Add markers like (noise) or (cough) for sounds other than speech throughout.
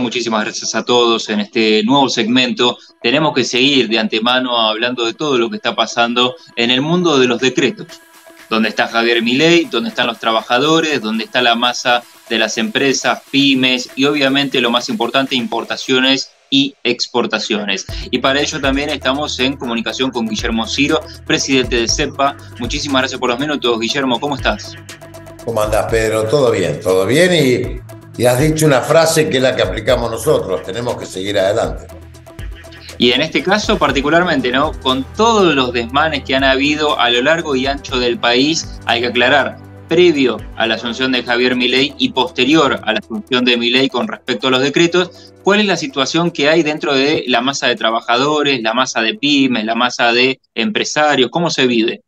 muchísimas gracias a todos en este nuevo segmento. Tenemos que seguir de antemano hablando de todo lo que está pasando en el mundo de los decretos. Donde está Javier Milei, donde están los trabajadores, donde está la masa de las empresas, pymes y obviamente lo más importante, importaciones y exportaciones. Y para ello también estamos en comunicación con Guillermo Ciro, presidente de CEPA. Muchísimas gracias por los minutos, Guillermo, ¿cómo estás? ¿Cómo andás, Pedro? Todo bien, todo bien y y has dicho una frase que es la que aplicamos nosotros, tenemos que seguir adelante. Y en este caso particularmente, ¿no? Con todos los desmanes que han habido a lo largo y ancho del país, hay que aclarar, previo a la asunción de Javier Milei y posterior a la asunción de Milei con respecto a los decretos, cuál es la situación que hay dentro de la masa de trabajadores, la masa de pymes, la masa de empresarios, cómo se vive.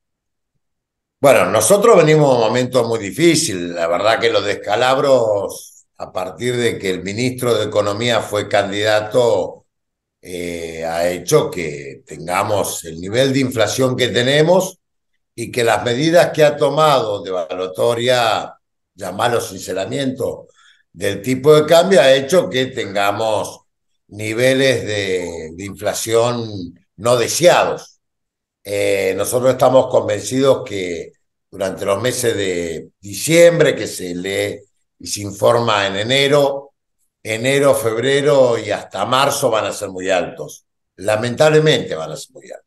Bueno, nosotros venimos a un momento muy difícil, la verdad que los descalabros a partir de que el ministro de Economía fue candidato, eh, ha hecho que tengamos el nivel de inflación que tenemos y que las medidas que ha tomado de valoratoria, llamarlo sinceramiento, del tipo de cambio ha hecho que tengamos niveles de, inflación no deseados. Eh, nosotros estamos convencidos que durante los meses de diciembre, que se le y se informa en enero, enero, febrero y hasta marzo van a ser muy altos. Lamentablemente van a ser muy altos.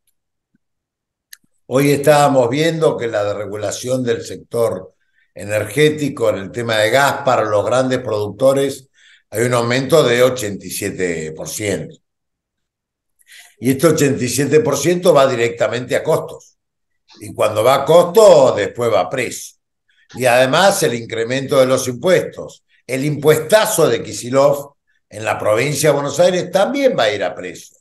Hoy estábamos viendo que la regulación del sector energético en el tema de gas para los grandes productores hay un aumento de 87%. Y este 87% va directamente a costos. Y cuando va a costos, después va a precio. Y además el incremento de los impuestos. El impuestazo de Kisilov en la provincia de Buenos Aires también va a ir a precio.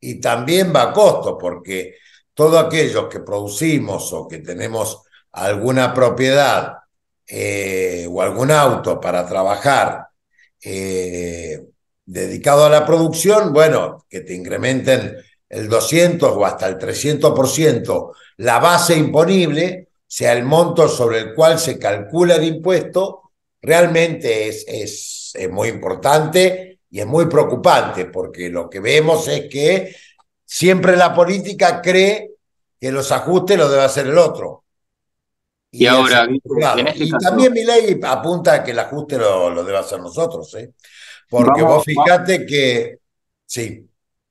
Y también va a costo, porque todos aquellos que producimos o que tenemos alguna propiedad eh, o algún auto para trabajar eh, dedicado a la producción, bueno, que te incrementen el 200 o hasta el 300% la base imponible, sea el monto sobre el cual se calcula el impuesto, realmente es, es, muy importante y es muy preocupante, porque lo que vemos es que siempre la política cree que los ajustes los debe hacer el otro. Y, ahora, este y también mi ley apunta a que el ajuste lo, lo debe hacer nosotros, ¿eh? porque vos fijate que, sí.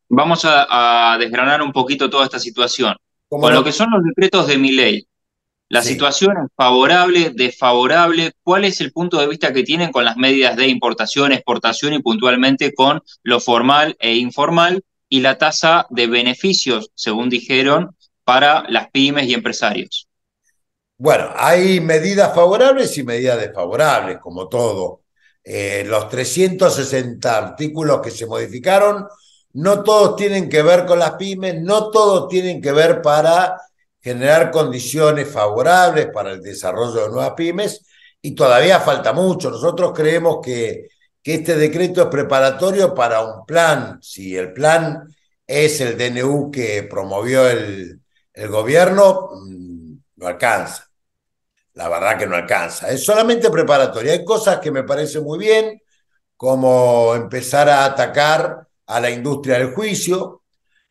Vamos a, desgranar un poquito toda esta situación. Con lo que son los decretos de mi ley, la situación es favorable, desfavorable. ¿Cuál es el punto de vista que tienen con las medidas de importación, exportación y puntualmente con lo formal e informal y la tasa de beneficios, según dijeron, para las pymes y empresarios? Bueno, hay medidas favorables y medidas desfavorables, como todo. Eh, los 360 artículos que se modificaron, no todos tienen que ver con las pymes, no todos tienen que ver para generar condiciones favorables para el desarrollo de nuevas pymes y todavía falta mucho. Nosotros creemos que, que este decreto es preparatorio para un plan. Si el plan es el DNU que promovió el, gobierno, mm, no alcanza. La verdad que no alcanza. Es solamente preparatorio. Hay cosas que me parecen muy bien, como empezar a atacar a la industria del juicio,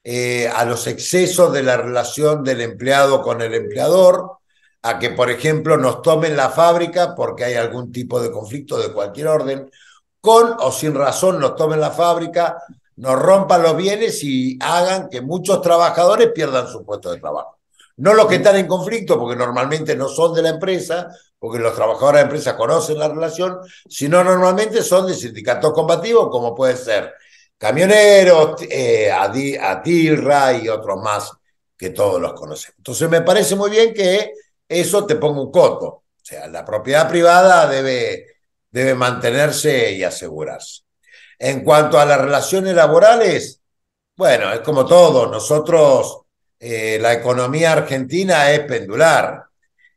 eh, a los excesos de la relación del empleado con el empleador, a que, por ejemplo, nos tomen la fábrica porque hay algún tipo de conflicto de cualquier orden, con o sin razón nos tomen la fábrica, nos rompan los bienes y hagan que muchos trabajadores pierdan su puesto de trabajo. No los que están en conflicto, porque normalmente no son de la empresa, porque los trabajadores de la empresa conocen la relación, sino normalmente son de sindicatos combativos, como puede ser camioneros, eh, a Atilra y otros más que todos los conocemos. Entonces me parece muy bien que eso te ponga un coto. O sea, la propiedad privada debe, debe mantenerse y asegurarse. En cuanto a las relaciones laborales, bueno, es como todo, nosotros, eh, la economía argentina es pendular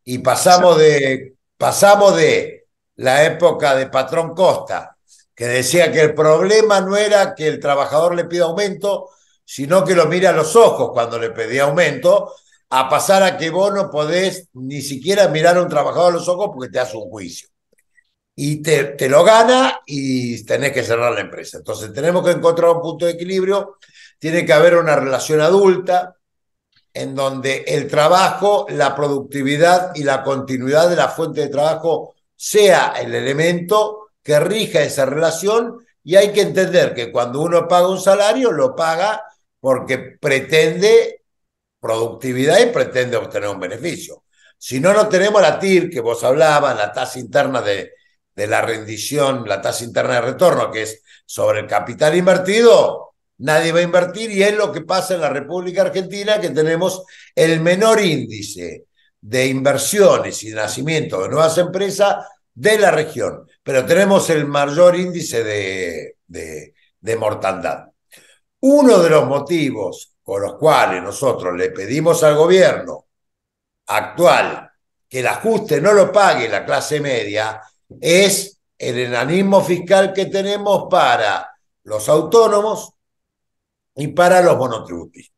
y pasamos de, pasamos de la época de Patrón Costa, que decía que el problema no era que el trabajador le pida aumento, sino que lo mira a los ojos cuando le pedía aumento, a pasar a que vos no podés ni siquiera mirar a un trabajador a los ojos porque te hace un juicio. Y te, te lo gana y tenés que cerrar la empresa. Entonces tenemos que encontrar un punto de equilibrio, tiene que haber una relación adulta en donde el trabajo, la productividad y la continuidad de la fuente de trabajo sea el elemento que rija esa relación y hay que entender que cuando uno paga un salario, lo paga porque pretende productividad y pretende obtener un beneficio. Si no, no tenemos la TIR que vos hablabas, la tasa interna de, de la rendición, la tasa interna de retorno, que es sobre el capital invertido, nadie va a invertir y es lo que pasa en la República Argentina, que tenemos el menor índice de inversiones y nacimiento de nuevas empresas de la región pero tenemos el mayor índice de, mortandad. Uno de los motivos con los cuales nosotros le pedimos al gobierno actual que el ajuste no lo pague la clase media es el enanismo fiscal que tenemos para los autónomos y para los monotributistas.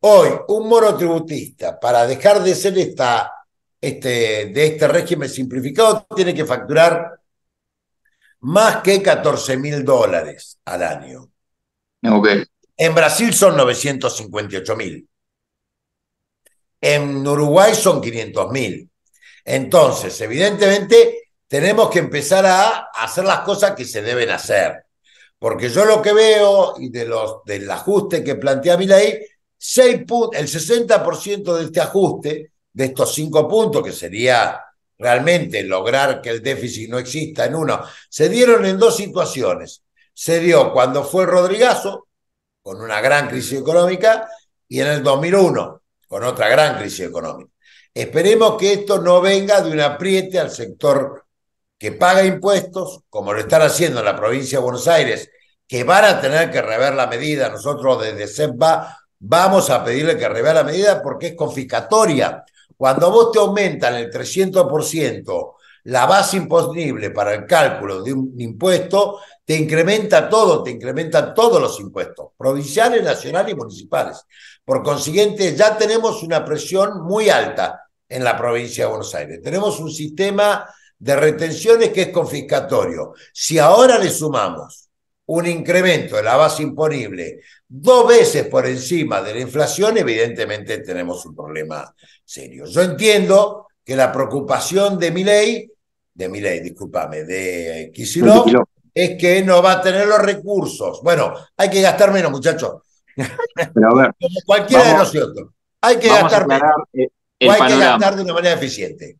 Hoy, un monotributista, para dejar de ser este, de este régimen simplificado, tiene que facturar más que 14 mil dólares al año. En Brasil son 958 mil. En Uruguay son 500 mil. Entonces, evidentemente, tenemos que empezar a hacer las cosas que se deben hacer. Porque yo lo que veo, y de los, del ajuste que plantea mi 6 el 60% de este ajuste, de estos cinco puntos, que sería realmente lograr que el déficit no exista en uno. Se dieron en dos situaciones. Se dio cuando fue Rodrigazo, con una gran crisis económica, y en el 2001, con otra gran crisis económica. Esperemos que esto no venga de un apriete al sector que paga impuestos, como lo están haciendo en la provincia de Buenos Aires, que van a tener que rever la medida. Nosotros desde SEPA vamos a pedirle que revea la medida porque es confiscatoria cuando vos te aumentan el 300% la base imponible para el cálculo de un impuesto, te incrementa todo, te incrementan todos los impuestos, provinciales, nacionales y municipales. Por consiguiente, ya tenemos una presión muy alta en la provincia de Buenos Aires. Tenemos un sistema de retenciones que es confiscatorio. Si ahora le sumamos un incremento de la base imponible dos veces por encima de la inflación, evidentemente tenemos un problema serio. Yo entiendo que la preocupación de mi ley de mi ley, discúlpame, de Kicillof, es que no va a tener los recursos. Bueno, hay que gastar menos, muchachos. Pero a ver, (laughs) Como cualquiera de nosotros. Hay que gastar menos. Eh, hay que gastar de una manera eficiente.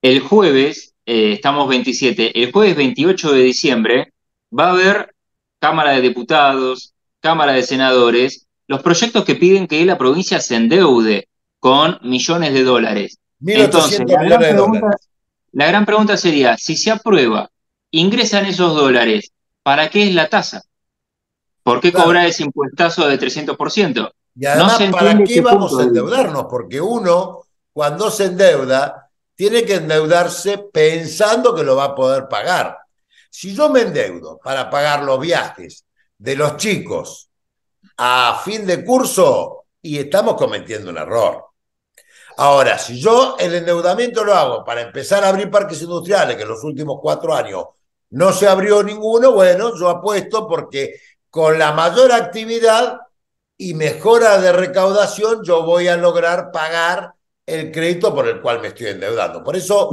El jueves, eh, estamos 27, el jueves 28 de diciembre va a haber Cámara de Diputados, Cámara de Senadores los proyectos que piden que la provincia se endeude con millones de dólares. la gran, pregunta, sería, si se aprueba, ingresan esos dólares, ¿para qué es la tasa? ¿Por qué cobrar ese impuestazo de 300%? además, ¿para qué este vamos a endeudarnos? Porque uno, cuando se endeuda, tiene que endeudarse pensando que lo va a poder pagar. Si yo me endeudo para pagar los viajes, de los chicos a fin de curso y estamos cometiendo un error. Ahora, si yo el endeudamiento lo hago para empezar a abrir parques industriales, que en los últimos cuatro años no se abrió ninguno, bueno, yo apuesto porque con la mayor actividad y mejora de recaudación yo voy a lograr pagar el crédito por el cual me estoy endeudando. Por eso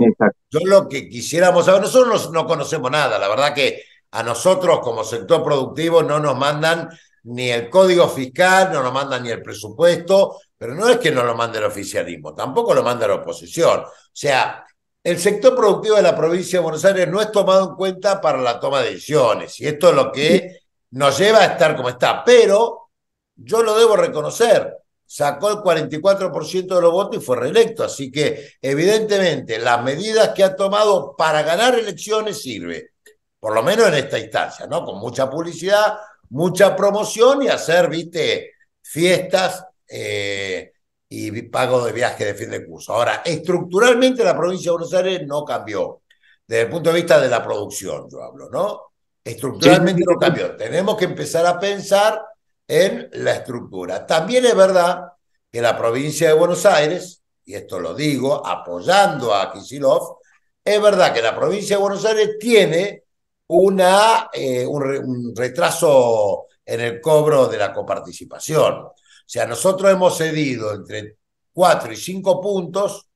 yo lo que quisiéramos saber, nosotros no conocemos nada, la verdad que a nosotros como sector productivo no nos mandan ni el código fiscal, no nos mandan ni el presupuesto, pero no es que no lo mande el oficialismo, tampoco lo manda la oposición. O sea, el sector productivo de la provincia de Buenos Aires no es tomado en cuenta para la toma de decisiones y esto es lo que nos lleva a estar como está, pero yo lo debo reconocer, sacó el 44% de los votos y fue reelecto. Así que, evidentemente, las medidas que ha tomado para ganar elecciones sirven por lo menos en esta instancia, ¿no? Con mucha publicidad, mucha promoción y hacer, viste, fiestas eh, y pagos de viaje de fin de curso. Ahora, estructuralmente la provincia de Buenos Aires no cambió, desde el punto de vista de la producción, yo hablo, ¿no? Estructuralmente no cambió. Tenemos que empezar a pensar en la estructura. También es verdad que la provincia de Buenos Aires, y esto lo digo apoyando a Kisilov, es verdad que la provincia de Buenos Aires tiene una, eh, un, retraso en el cobro de la coparticipación. O sea, nosotros hemos cedido entre 4 y 5 puntos,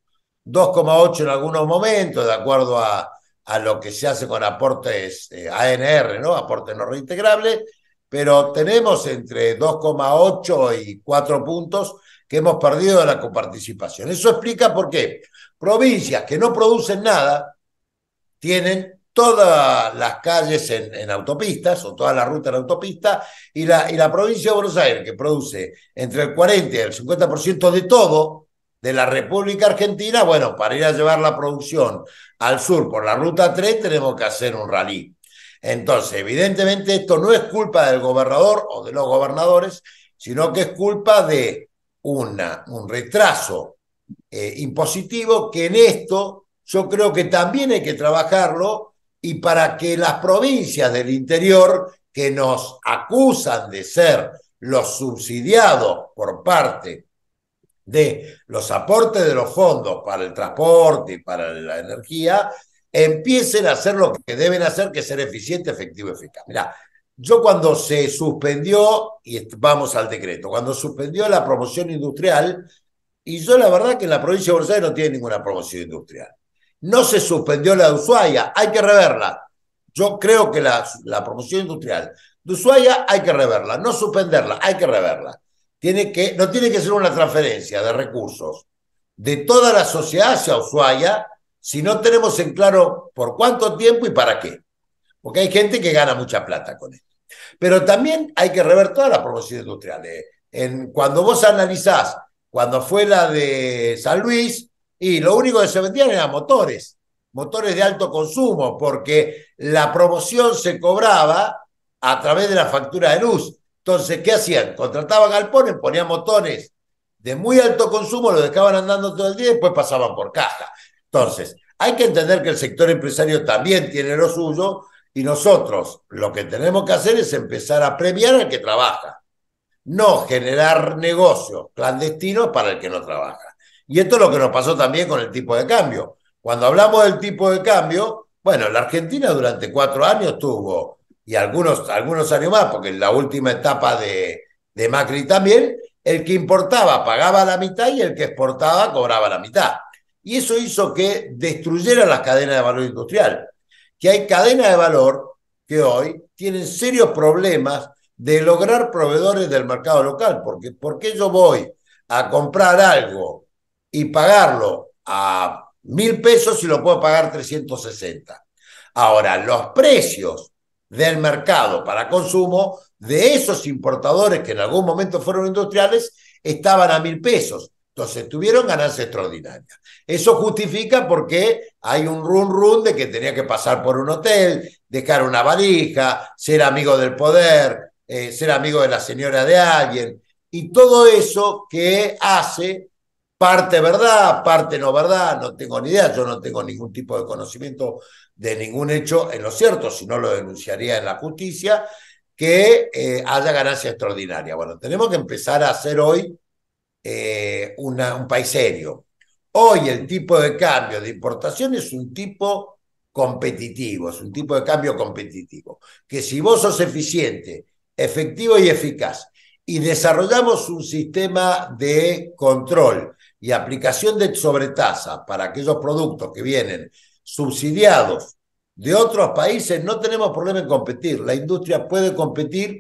2,8 en algunos momentos, de acuerdo a, a, lo que se hace con aportes eh, ANR, ¿no? Aportes no reintegrables, pero tenemos entre 2,8 y 4 puntos que hemos perdido de la coparticipación. Eso explica por qué provincias que no producen nada tienen todas las calles en, autopistas o toda la ruta en autopista y la, y la provincia de Buenos Aires, que produce entre el 40 y el 50% de todo de la República Argentina, bueno, para ir a llevar la producción al sur por la ruta 3 tenemos que hacer un rally. Entonces, evidentemente esto no es culpa del gobernador o de los gobernadores, sino que es culpa de una, un retraso eh, impositivo que en esto yo creo que también hay que trabajarlo y para que las provincias del interior que nos acusan de ser los subsidiados por parte de los aportes de los fondos para el transporte y para la energía, empiecen a hacer lo que deben hacer, que ser eficiente, efectivo y eficaz. Mirá, yo cuando se suspendió, y vamos al decreto, cuando suspendió la promoción industrial, y yo la verdad que en la provincia de Buenos Aires no tiene ninguna promoción industrial. No se suspendió la de Ushuaia, hay que reverla. Yo creo que la, promoción industrial de Ushuaia hay que reverla, no suspenderla, hay que reverla. Tiene que, no tiene que ser una transferencia de recursos de toda la sociedad hacia Ushuaia si no tenemos en claro por cuánto tiempo y para qué. Porque hay gente que gana mucha plata con esto. Pero también hay que rever toda la promoción industrial. Eh. En, cuando vos analizás, cuando fue la de San Luis, y lo único que se vendían eran motores, motores de alto consumo, porque la promoción se cobraba a través de la factura de luz. Entonces, ¿qué hacían? Contrataban galpones, ponían motores de muy alto consumo, los dejaban andando todo el día y después pasaban por caja. Entonces, hay que entender que el sector empresario también tiene lo suyo y nosotros lo que tenemos que hacer es empezar a premiar al que trabaja, no generar negocios clandestinos para el que no trabaja. Y esto es lo que nos pasó también con el tipo de cambio. Cuando hablamos del tipo de cambio, bueno, la Argentina durante cuatro años tuvo, y algunos, algunos años más, porque en la última etapa de, de Macri también, el que importaba pagaba la mitad y el que exportaba cobraba la mitad. Y eso hizo que destruyeran las cadenas de valor industrial, que hay cadenas de valor que hoy tienen serios problemas de lograr proveedores del mercado local, porque ¿por qué yo voy a comprar algo y pagarlo a mil pesos y lo puedo pagar 360. Ahora, los precios del mercado para consumo de esos importadores que en algún momento fueron industriales estaban a mil pesos. Entonces tuvieron ganancias extraordinarias. Eso justifica porque hay un run run de que tenía que pasar por un hotel, dejar una valija, ser amigo del poder, eh, ser amigo de la señora de alguien. Y todo eso que hace Parte verdad, parte no verdad, no tengo ni idea, yo no tengo ningún tipo de conocimiento de ningún hecho en lo cierto, si no lo denunciaría en la justicia, que eh, haya ganancia extraordinaria. Bueno, tenemos que empezar a hacer hoy eh, un país serio. Hoy el tipo de cambio de importación es un tipo competitivo, es un tipo de cambio competitivo, que si vos sos eficiente, efectivo y eficaz, y desarrollamos un sistema de control y aplicación de sobretasa para aquellos productos que vienen subsidiados de otros países, no tenemos problema en competir. La industria puede competir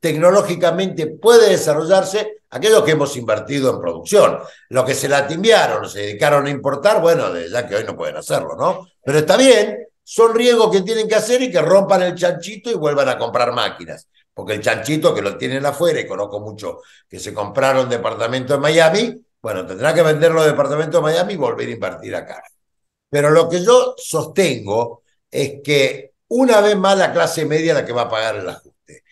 tecnológicamente, puede desarrollarse aquellos que hemos invertido en producción. Los que se latimbiaron, se dedicaron a importar, bueno, ya que hoy no pueden hacerlo, ¿no? Pero está bien, son riesgos que tienen que hacer y que rompan el chanchito y vuelvan a comprar máquinas. Porque el chanchito que lo tienen afuera, y conozco mucho que se compraron departamento en Miami, bueno, tendrá que venderlo los Departamento de Miami y volver a invertir acá. Pero lo que yo sostengo es que una vez más la clase media es la que va a pagar el ajuste.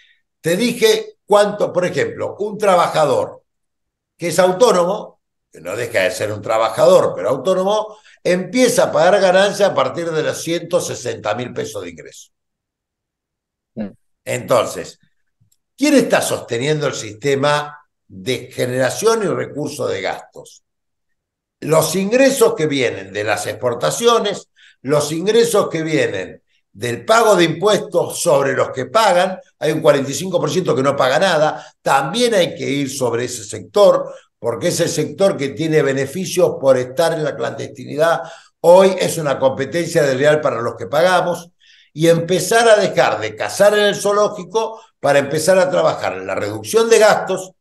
Te dije cuánto, por ejemplo, un trabajador que es autónomo, que no deja de ser un trabajador, pero autónomo, empieza a pagar ganancia a partir de los 160 mil pesos de ingreso. Mm. Entonces, ¿quién está sosteniendo el sistema de generación y recursos de gastos. Los ingresos que vienen de las exportaciones, los ingresos que vienen del pago de impuestos sobre los que pagan, hay un 45% que no paga nada, también hay que ir sobre ese sector, porque es el sector que tiene beneficios por estar en la clandestinidad, hoy es una competencia real para los que pagamos, y empezar a dejar de cazar en el zoológico para empezar a trabajar en la reducción de gastos,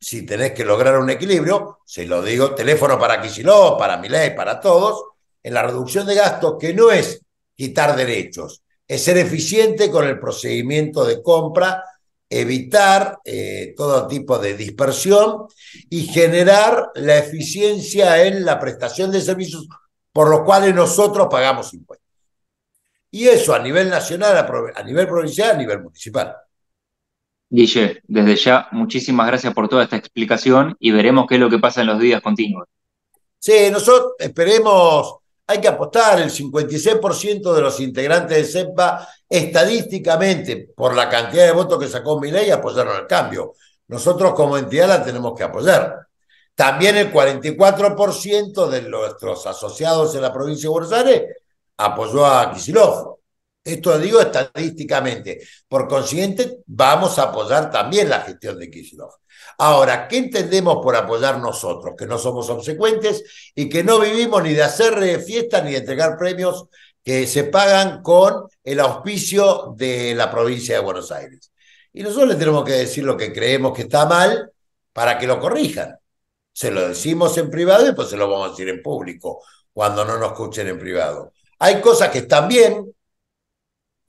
si tenés que lograr un equilibrio, se lo digo, teléfono para Quisiló, para Milei, para todos, en la reducción de gastos, que no es quitar derechos, es ser eficiente con el procedimiento de compra, evitar eh, todo tipo de dispersión y generar la eficiencia en la prestación de servicios por los cuales nosotros pagamos impuestos. Y eso a nivel nacional, a nivel provincial, a nivel municipal. Guille, desde ya, muchísimas gracias por toda esta explicación y veremos qué es lo que pasa en los días continuos. Sí, nosotros esperemos, hay que apostar el 56% de los integrantes de CEPA estadísticamente, por la cantidad de votos que sacó Milei, apoyaron el cambio. Nosotros como entidad la tenemos que apoyar. También el 44% de nuestros asociados en la provincia de Buenos Aires apoyó a Kicilov. Esto lo digo estadísticamente. Por consiguiente, vamos a apoyar también la gestión de Kirchner. Ahora, ¿qué entendemos por apoyar nosotros? Que no somos obsecuentes y que no vivimos ni de hacer fiestas ni de entregar premios que se pagan con el auspicio de la provincia de Buenos Aires. Y nosotros le tenemos que decir lo que creemos que está mal para que lo corrijan. Se lo decimos en privado y pues se lo vamos a decir en público, cuando no nos escuchen en privado. Hay cosas que están bien,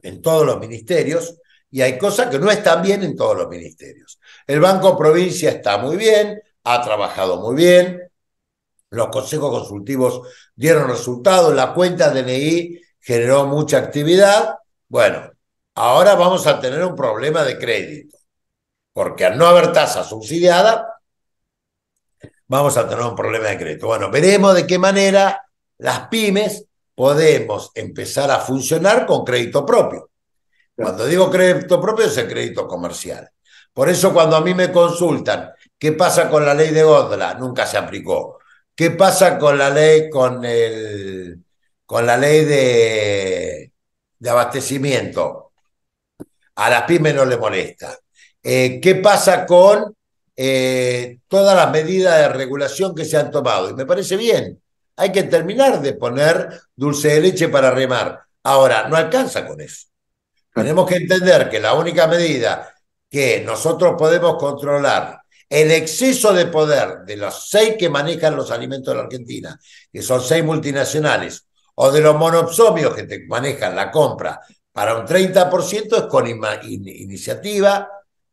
en todos los ministerios y hay cosas que no están bien en todos los ministerios. El Banco Provincia está muy bien, ha trabajado muy bien, los consejos consultivos dieron resultados, la cuenta DNI generó mucha actividad. Bueno, ahora vamos a tener un problema de crédito, porque al no haber tasa subsidiada, vamos a tener un problema de crédito. Bueno, veremos de qué manera las pymes podemos empezar a funcionar con crédito propio. Cuando digo crédito propio es el crédito comercial. Por eso cuando a mí me consultan qué pasa con la ley de Godla nunca se aplicó. ¿Qué pasa con la ley con el con la ley de, abastecimiento? A las pymes no le molesta. Eh, ¿Qué pasa con eh, todas las medidas de regulación que se han tomado? Y me parece bien hay que terminar de poner dulce de leche para remar. Ahora, no alcanza con eso. Tenemos que entender que la única medida que nosotros podemos controlar el exceso de poder de los seis que manejan los alimentos de la Argentina, que son seis multinacionales, o de los monopsomios que te manejan la compra para un 30%, es con iniciativa,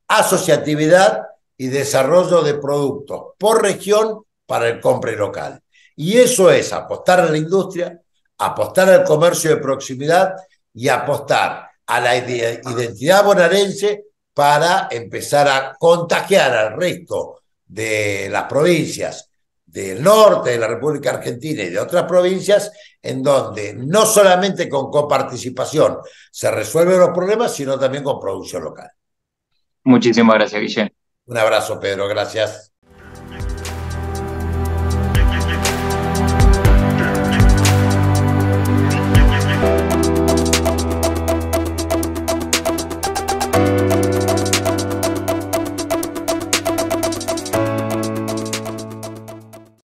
asociatividad y desarrollo de productos por región para el compre local. Y eso es apostar a la industria, apostar al comercio de proximidad y apostar a la identidad bonaerense para empezar a contagiar al resto de las provincias del norte de la República Argentina y de otras provincias, en donde no solamente con coparticipación se resuelven los problemas, sino también con producción local. Muchísimas gracias, Guillén. Un abrazo, Pedro. Gracias.